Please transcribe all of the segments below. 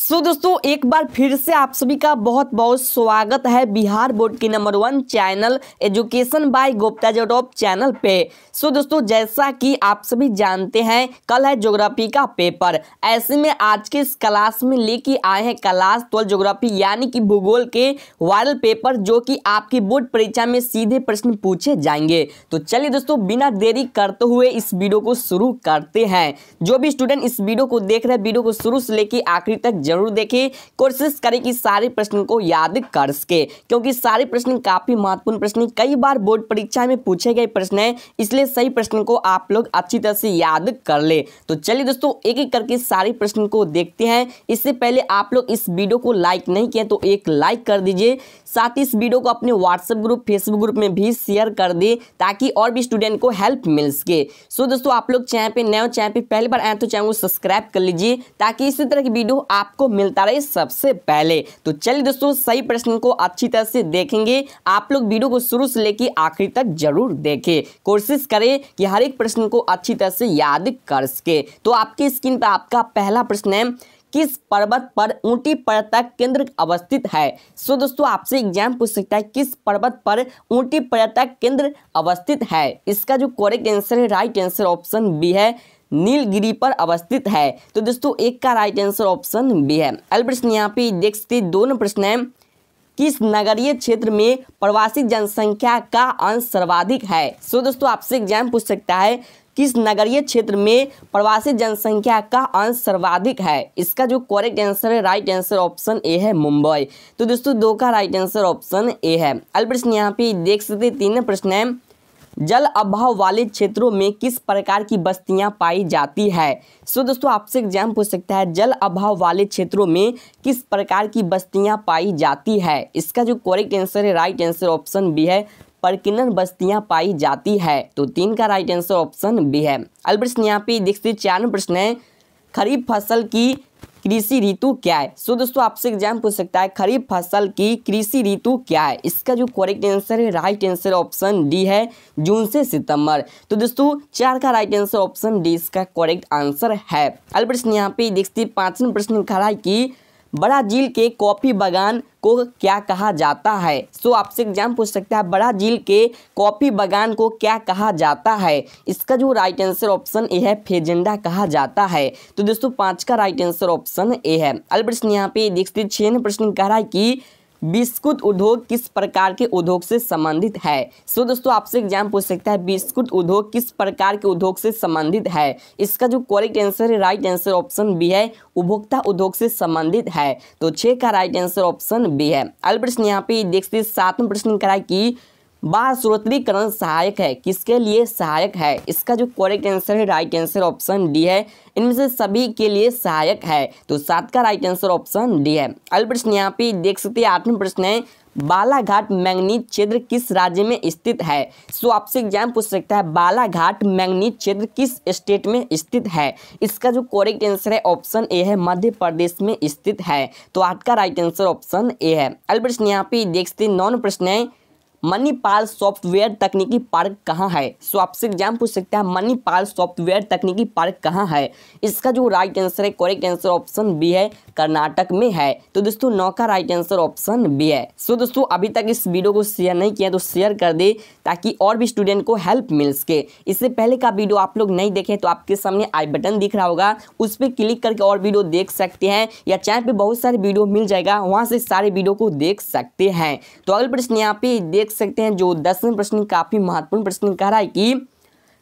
सो so, दोस्तों एक बार फिर से आप सभी का बहुत बहुत स्वागत है बिहार बोर्ड के number one channel education by Gupta job channel पे सो so, दोस्तों जैसा कि आप सभी जानते हैं कल है ज्योग्राफी का पेपर ऐसे में आज के इस क्लास में लेके आए हैं क्लास ट्वेल्व ज्योग्राफी यानी कि भूगोल के वायरल पेपर जो कि आपकी बोर्ड परीक्षा में सीधे प्रश्न पूछे जाएंगे तो चलिए दोस्तों बिना देरी करते हुए इस वीडियो को शुरू करते हैं जो भी स्टूडेंट इस वीडियो को देख रहे हैं वीडियो को शुरू से लेकर आखिरी तक जरूर देखें कोशिश करें कि सारे प्रश्न को याद कर सके क्योंकि सारे प्रश्न काफ़ी महत्वपूर्ण प्रश्न कई बार बोर्ड परीक्षा में पूछे गए प्रश्न है इसलिए सही प्रश्न को आप लोग अच्छी तरह से याद कर ले तो चलिए दोस्तों एक एक करके सारे प्रश्न को देखते हैं इससे पहले आप लोग इस वीडियो को लाइक नहीं किए तो एक लाइक कर दीजिए साथ ही इस वीडियो को अपने व्हाट्सएप ग्रुप फेसबुक ग्रुप में भी शेयर कर दे ताकि और भी स्टूडेंट को हेल्प मिल सके सो दोस्तों आप लोग चैनल पे नए चैनल पे पहली बार आए तो चैनल को सब्सक्राइब कर लीजिए ताकि इसी तरह की वीडियो आपको आपको मिलता रहे सबसे पहले तो चलिए दोस्तों सही प्रश्न को अच्छी तरह से देखेंगे आप लोग वीडियो को शुरू से लेकर आखिरी तक जरूर देखें कोशिश करें कि हर एक प्रश्न को अच्छी तरह से याद कर सके तो आपकी स्क्रीन पर आपका पहला प्रश्न है किस पर्वत पर ऊंटी पर्यटक केंद्र अवस्थित है सो दोस्तों आपसे एग्जाम पूछ सकता है किस पर्वत पर ऊंटी पर्यटक केंद्र अवस्थित है इसका जो करेक्ट आंसर है राइट आंसर ऑप्शन बी है नीलगिरी पर अवस्थित है तो दोस्तों एक का राइट आंसर ऑप्शन बी है अगला प्रश्न यहाँ पे देख सकते दोनों प्रश्न है किस नगरीय क्षेत्र में प्रवासी जनसंख्या का अंश सर्वाधिक है सो दोस्तों आपसे एग्जाम पूछ सकता है किस नगरीय क्षेत्र में प्रवासी जनसंख्या का अंश सर्वाधिक है इसका जो करेक्ट आंसर है राइट आंसर ऑप्शन ए है मुंबई तो दोस्तों दो का राइट आंसर ऑप्शन ए है अल प्रश्न यहाँ पे देख सकते तीन प्रश्न है जल अभाव वाले क्षेत्रों में किस प्रकार की बस्तियां पाई जाती है सो दोस्तों आपसे एग्जाम पूछ सकता है जल अभाव वाले क्षेत्रों में किस प्रकार की बस्तियां पाई जाती है इसका जो करेक्ट आंसर है राइट आंसर ऑप्शन बी है पर बस्तियां पाई जाती है तो तीन का राइट आंसर ऑप्शन बी है अल प्रश्न यहाँ पे देखते चार प्रश्न है खरीफ फसल की कृषि ऋतु क्या है सो दोस्तों आपसे एग्जाम पूछ सकता है खरीफ फसल की कृषि ऋतु क्या है इसका जो करेक्ट आंसर है राइट आंसर ऑप्शन डी है जून से सितंबर तो दोस्तों चार का राइट आंसर ऑप्शन डी इसका करेक्ट आंसर है अल प्रश्न यहाँ पे देखते पांचवें प्रश्न खड़ा है कि बड़ा झील के कॉफ़ी बागान को क्या कहा जाता है सो आपसे एग्जाम पूछ सकता है बड़ा झील के कॉफ़ी बागान को क्या कहा जाता है इसका जो राइट आंसर ऑप्शन ए है फेजेंडा कहा जाता है तो दोस्तों पांच का राइट आंसर ऑप्शन ए है प्रश्न यहाँ पे देख सकते छः प्रश्न कह रहा है कि बिस्कुट उद्योग किस प्रकार के उद्योग से संबंधित है सो दोस्तों आपसे एग्जाम पूछ सकता है बिस्कुट उद्योग किस प्रकार के उद्योग से संबंधित है इसका जो करेक्ट आंसर है राइट आंसर ऑप्शन बी है उपभोक्ता उद्योग से संबंधित है तो छः का राइट आंसर ऑप्शन बी है अगला प्रश्न यहाँ पे देखते सातवें प्रश्न कराए कि बाह सहायक है किसके लिए सहायक है इसका जो करेक्ट आंसर है राइट आंसर ऑप्शन डी है इनमें से सभी के लिए सहायक है तो सात का राइट आंसर ऑप्शन डी है अगला प्रश्न यहाँ पे देख सकते हैं आठवें प्रश्न है बालाघाट मैग्नीत क्षेत्र किस राज्य में स्थित है सो आपसे एग्जाम पूछ सकता है बालाघाट मैग्नीत क्षेत्र किस स्टेट में स्थित है इसका जो करेक्ट आंसर है ऑप्शन ए है मध्य प्रदेश में स्थित है तो आठ का राइट आंसर ऑप्शन ए है अगला प्रश्न यहाँ पे देख सकते नौ प्रश्न है मनीपाल सॉफ्टवेयर तकनीकी पार्क कहाँ है सो आपसे एग्जाम पूछ सकते हैं मणिपाल सॉफ्टवेयर तकनीकी पार्क कहाँ है इसका जो राइट आंसर है कोरेक्ट आंसर ऑप्शन बी है कर्नाटक में है तो दोस्तों नौ का राइट आंसर ऑप्शन बी है सो दोस्तों अभी तक इस वीडियो को शेयर नहीं किया तो शेयर कर दे ताकि और भी स्टूडेंट को हेल्प मिल सके इससे पहले का वीडियो आप लोग नहीं देखें तो आपके सामने आई बटन दिख रहा होगा उस पर क्लिक करके और वीडियो देख सकते हैं या चैनल पर बहुत सारे वीडियो मिल जाएगा वहाँ से सारे वीडियो को देख सकते हैं तो अगले प्रश्न यहाँ पे देख सकते हैं जो दसवें प्रश्न काफ़ी महत्वपूर्ण प्रश्न कह रहा है कि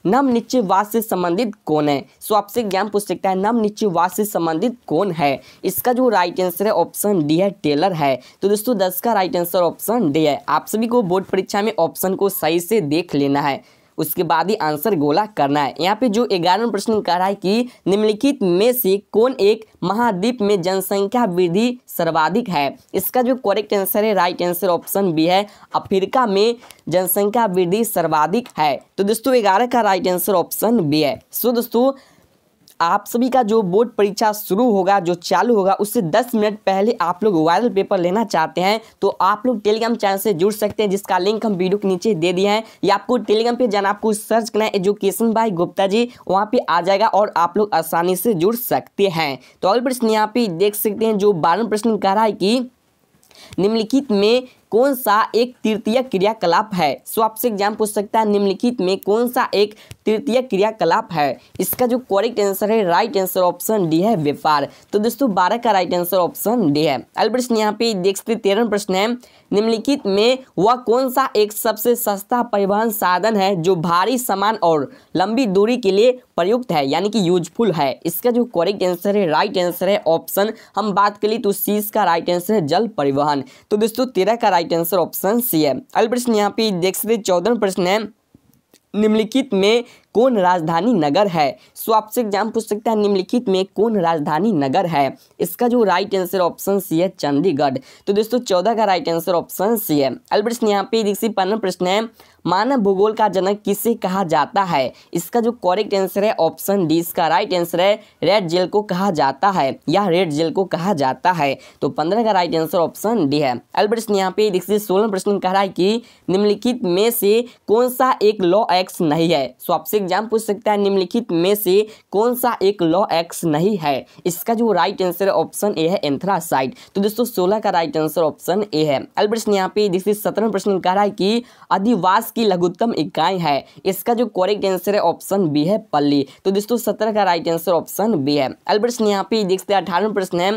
नम निश्चयवाद से संबंधित कौन है सो आपसे ज्ञान पूछ सकता है नम निश्चयवाद से संबंधित कौन है इसका जो राइट आंसर है ऑप्शन डी है टेलर है तो दोस्तों दस का राइट आंसर ऑप्शन डी है आप सभी को बोर्ड परीक्षा में ऑप्शन को सही से देख लेना है उसके बाद ही आंसर गोला करना है यहाँ पे जो ग्यारहवें प्रश्न कह रहा है कि निम्नलिखित में से कौन एक महाद्वीप में जनसंख्या वृद्धि सर्वाधिक है इसका जो करेक्ट आंसर है राइट आंसर ऑप्शन बी है अफ्रीका में जनसंख्या वृद्धि सर्वाधिक है तो दोस्तों ग्यारह का राइट आंसर ऑप्शन बी है सो दोस्तों आप सभी का जो बोर्ड परीक्षा शुरू होगा जो चालू होगा उससे 10 मिनट पहले आप लोग वायरल पेपर लेना चाहते हैं तो आप लोग टेलीग्राम चैनल से जुड़ सकते हैं जिसका लिंक हम वीडियो के नीचे दे दिए हैं या आपको टेलीग्राम पे जाना आपको सर्च करना है एजुकेशन बाई गुप्ता जी वहाँ पे आ जाएगा और आप लोग आसानी से जुड़ सकते हैं तो अगले प्रश्न यहाँ पे देख सकते हैं जो बारहवें प्रश्न कह रहा है कि निम्नलिखित में कौन सा एक तृतीय क्रियाकलाप है सो आपसे एग्जाम पूछ सकता है निम्नलिखित में कौन सा एक तृतीय क्रियाकलाप है इसका जो करेक्ट आंसर है राइट आंसर ऑप्शन डी है व्यापार तो दोस्तों बारह का राइट आंसर ऑप्शन डी है अल प्रश्न यहाँ पे देख सकते तेरह प्रश्न है निम्नलिखित में वह कौन सा एक सबसे सस्ता परिवहन साधन है जो भारी सामान और लंबी दूरी के लिए प्रयुक्त है यानी कि यूजफुल है इसका जो करेक्ट आंसर है राइट आंसर है ऑप्शन हम बात कर ली तो सी का राइट आंसर है जल परिवहन तो दोस्तों तेरह का राइट आंसर ऑप्शन सी है अगले प्रश्न यहाँ पे देख सकते चौदह प्रश्न है निम्नलिखित में कौन राजधानी नगर है सो आपसे एग्जाम पूछ सकता है निम्नलिखित में कौन राजधानी नगर है इसका जो राइट आंसर ऑप्शन सी है चंडीगढ़ तो दोस्तों चौदह का राइट आंसर ऑप्शन सी है अगला यहाँ पे देखिए पंद्रह प्रश्न है मानव भूगोल का जनक किसे कहा जाता है इसका जो करेक्ट आंसर है ऑप्शन डी इसका राइट आंसर है रेड जेल को कहा जाता है या रेड जेल को कहा जाता है तो पंद्रह का राइट आंसर ऑप्शन डी है अगला यहाँ पे देखिए सोलह प्रश्न कह रहा है कि निम्नलिखित में से कौन सा एक लॉ एक्स नहीं है सो आपसे एग्जाम पूछ सकता है निम्नलिखित में से कौन सा एक लॉ एक्स नहीं है इसका जो राइट आंसर ऑप्शन ए है एंथ्रासाइड तो दोस्तों सोलह का राइट आंसर ऑप्शन ए है अगला प्रश्न यहाँ पे जिससे सत्रह प्रश्न कह रहा है कि अधिवास की लघुत्तम इकाई है इसका जो कॉरेक्ट आंसर है ऑप्शन बी है पल्ली तो दोस्तों सत्रह का राइट आंसर ऑप्शन बी है अगला प्रश्न यहाँ पे देखते अठारह प्रश्न है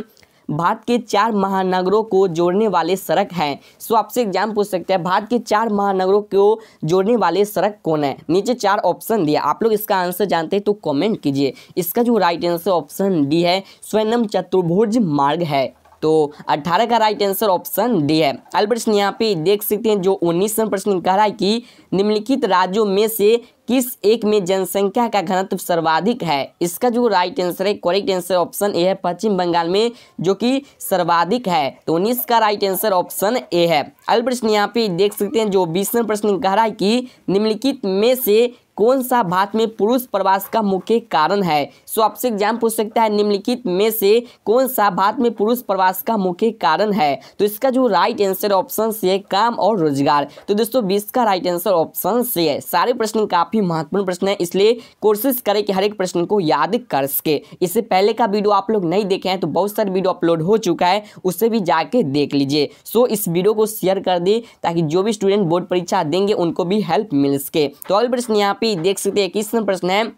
भारत के चार महानगरों को जोड़ने वाले सड़क हैं सो आपसे एग्जाम पूछ सकते हैं भारत के चार महानगरों को जोड़ने वाले सड़क कौन है नीचे चार ऑप्शन दिया आप लोग इसका आंसर जानते हैं तो कॉमेंट कीजिए इसका जो राइट आंसर ऑप्शन डी है स्वयं चतुर्भुज मार्ग है तो 18 का राइट आंसर ऑप्शन डी है अगला प्रश्न यहाँ पे देख सकते हैं जो उन्नीसवा प्रश्न कह रहा है कि निम्नलिखित राज्यों में से किस एक में जनसंख्या का घनत्व सर्वाधिक है इसका जो राइट आंसर है करेक्ट आंसर ऑप्शन ए है पश्चिम बंगाल में जो कि सर्वाधिक है तो उन्नीस का राइट आंसर ऑप्शन ए है अल्प प्रश्न यहाँ पे देख सकते हैं जो बीसवें प्रश्न कह रहा है कि निम्नलिखित में से कौन सा भारत में पुरुष प्रवास का मुख्य कारण है सो आपसे एग्जाम पूछ सकता है निम्नलिखित में से कौन सा भारत में पुरुष प्रवास का मुख्य कारण है तो इसका जो राइट आंसर ऑप्शन है काम और रोजगार तो दोस्तों बीस का राइट आंसर ऑप्शन से है सारे प्रश्न काफी महत्वपूर्ण प्रश्न है इसलिए कोशिश करें कि हर एक प्रश्न को याद कर सके इससे पहले का वीडियो आप लोग नहीं देखे हैं तो बहुत सारे वीडियो अपलोड हो चुका है उसे भी जाके देख लीजिए सो इस वीडियो को शेयर कर दे ताकि जो भी स्टूडेंट बोर्ड परीक्षा देंगे उनको भी हेल्प मिल सके तो प्रश्न यहाँ पे देख सकते हैं किसान प्रश्न है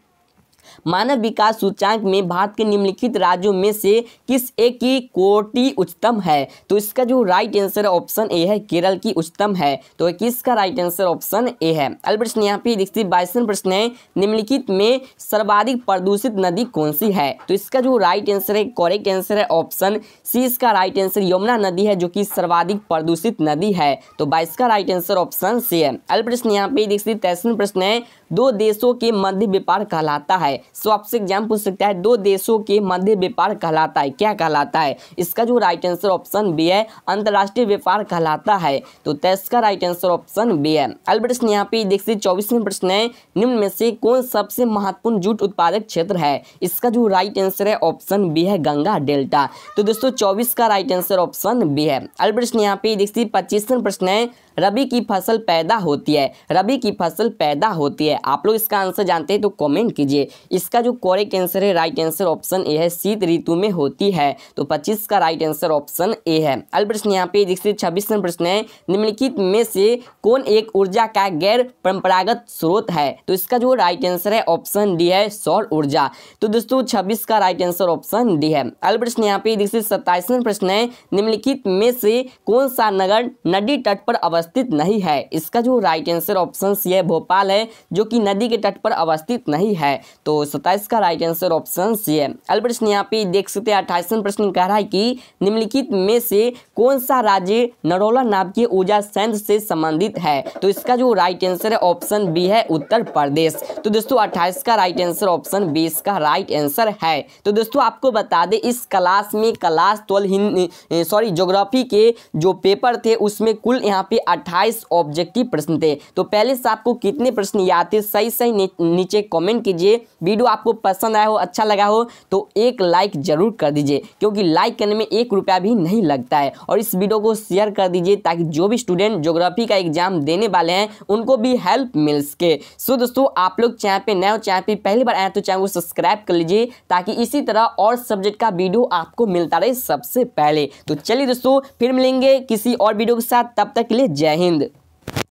मानव विकास सूचांक में भारत के निम्नलिखित राज्यों में से किस एक की कोटि उच्चतम है तो इसका जो राइट आंसर ऑप्शन ए है केरल की उच्चतम है तो किसका राइट आंसर ऑप्शन ए है अगला प्रश्न यहाँ पे देखते बाईसवें प्रश्न है निम्नलिखित में सर्वाधिक प्रदूषित नदी कौन सी है तो इसका जो राइट आंसर है कॉरेक्ट आंसर है ऑप्शन सी इसका राइट आंसर यमुना नदी है जो कि सर्वाधिक प्रदूषित नदी है तो बाईस का राइट आंसर ऑप्शन सी है अगला प्रश्न यहाँ पे देखते तेईसवें प्रश्न है दो देशों के मध्य व्यापार कहलाता है सो आपसे एग्जाम पूछ सकता है दो देशों के मध्य व्यापार कहलाता है क्या कहलाता है इसका जो राइट आंसर ऑप्शन बी है अंतर्राष्ट्रीय व्यापार कहलाता है तो इसका राइट आंसर ऑप्शन बी है अल्बर्ट्स यहाँ पे सकते चौबीसवें प्रश्न है निम्न में से कौन सबसे महत्वपूर्ण जूट उत्पादक क्षेत्र है इसका जो राइट आंसर है ऑप्शन बी है गंगा डेल्टा तो दोस्तों चौबीस का राइट आंसर ऑप्शन बी है अल्बर्ट्स यहाँ पे देख सकते पच्चीसवें प्रश्न है रबी की फसल पैदा होती है रबी की फसल पैदा होती है आप लोग इसका आंसर जानते हैं तो कमेंट कीजिए इसका जो कॉरेक्ट आंसर है राइट आंसर ऑप्शन ए है शीत ऋतु में होती है तो पच्चीस का राइट आंसर ऑप्शन ए है अल प्रश्न यहाँ पे जिससे छब्बीस नंबर प्रश्न है निम्नलिखित में से कौन एक ऊर्जा का गैर परंपरागत स्रोत है तो इसका जो राइट आंसर है ऑप्शन डी है सौर ऊर्जा तो दोस्तों छब्बीस का राइट आंसर ऑप्शन डी है अल प्रश्न यहाँ पे जिससे सत्ताईसवें प्रश्न है निम्नलिखित में से कौन सा नगर नदी तट पर अवस्थित अवस्थित नहीं है इसका जो राइट आंसर ऑप्शन सी है भोपाल है जो कि नदी के तट पर अवस्थित नहीं है तो सत्ताईस का राइट आंसर ऑप्शन सी है अल प्रश्न यहाँ पे देख सकते हैं अट्ठाईसवें प्रश्न कह रहा है कि निम्नलिखित में से कौन सा राज्य नरोला के ऊर्जा संयंत्र से संबंधित है तो इसका जो राइट आंसर है ऑप्शन बी है उत्तर प्रदेश तो दोस्तों अट्ठाईस का राइट आंसर ऑप्शन बी इसका राइट आंसर है तो दोस्तों आपको बता दें इस क्लास में क्लास ट्वेल्व सॉरी ज्योग्राफी के जो पेपर थे उसमें कुल यहाँ पे अट्ठाईस ऑब्जेक्टिव प्रश्न थे तो पहले से आपको कितने प्रश्न याद थे सही सही नीचे कमेंट कीजिए वीडियो आपको पसंद आया हो अच्छा लगा हो तो एक लाइक जरूर कर दीजिए क्योंकि लाइक करने में एक रुपया भी नहीं लगता है और इस वीडियो को शेयर कर दीजिए ताकि जो भी स्टूडेंट ज्योग्राफी का एग्जाम देने वाले हैं उनको भी हेल्प मिल सके सो दोस्तों आप लोग चैनल पे नए हो चैनल पे पहली बार आए तो चैनल को सब्सक्राइब कर लीजिए ताकि इसी तरह और सब्जेक्ट का वीडियो आपको मिलता रहे सबसे पहले तो चलिए दोस्तों फिर मिलेंगे किसी और वीडियो के साथ तब तक के लिए जय जय हिंद